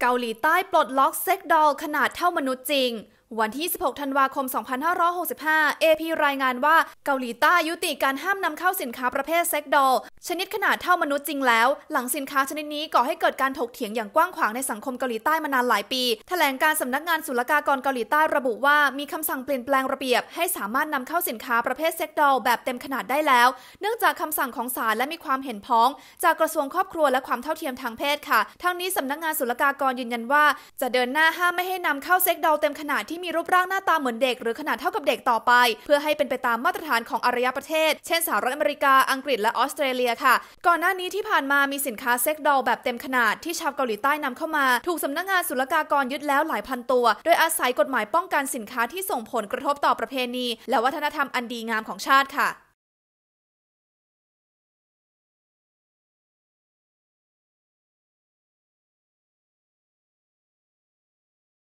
เกาหลีใต้ปลดล็อกเซ็กดอลขนาดเท่ามนุษย์จริงวันที่ 16 ธันวาคม 2565 AP รายงานว่าเกาหลีใต้ยุติการห้ามนำเข้าสินค้าประเภทเซ็กดอลชนิดขนาดเท่ามนุษย์จริงแล้ว หลังสินค้าชนิดนี้ก่อให้เกิดการถกเถียงอย่างกว้างขวาง ในสังคมเกาหลีใต้มานานหลายปี แถลงการสำนักงานศุลกากรเกาหลีใต้ระบุว่ามีคำสั่งเปลี่ยนแปลงระเบียบ ให้สามารถนำเข้าสินค้าประเภทเซ็กดอลแบบเต็มขนาดได้แล้วเนื่องจากคำสั่งของศาลและมีความเห็นพ้อง จากกระทรวงครอบครัวและความเท่าเทียมทางเพศค่ะทั้งนี้สำนักงานศุลกากรยืนยันว่า จะเดินหน้าห้ามไม่ให้นำเข้าเซ็กดอลเต็มขนาดที่ที่มีรูปร่างหน้าตาเหมือนเด็กหรือขนาดเท่ากับเด็กต่อไป เพื่อให้เป็นไปตามมาตรฐานของอารยประเทศ เช่นสหรัฐอเมริกา อังกฤษและออสเตรเลียค่ะ ก่อนหน้านี้ที่ผ่านมามีสินค้าเซ็กดอลแบบเต็มขนาดที่ชาวเกาหลีใต้นำเข้ามา ถูกสำนักงานศุลกากรยึดแล้วหลายพันตัว โดยอาศัยกฎหมายป้องกันสินค้าที่ส่งผลกระทบต่อประเพณี และวัฒนธรรมอันดีงามของชาติค่ะ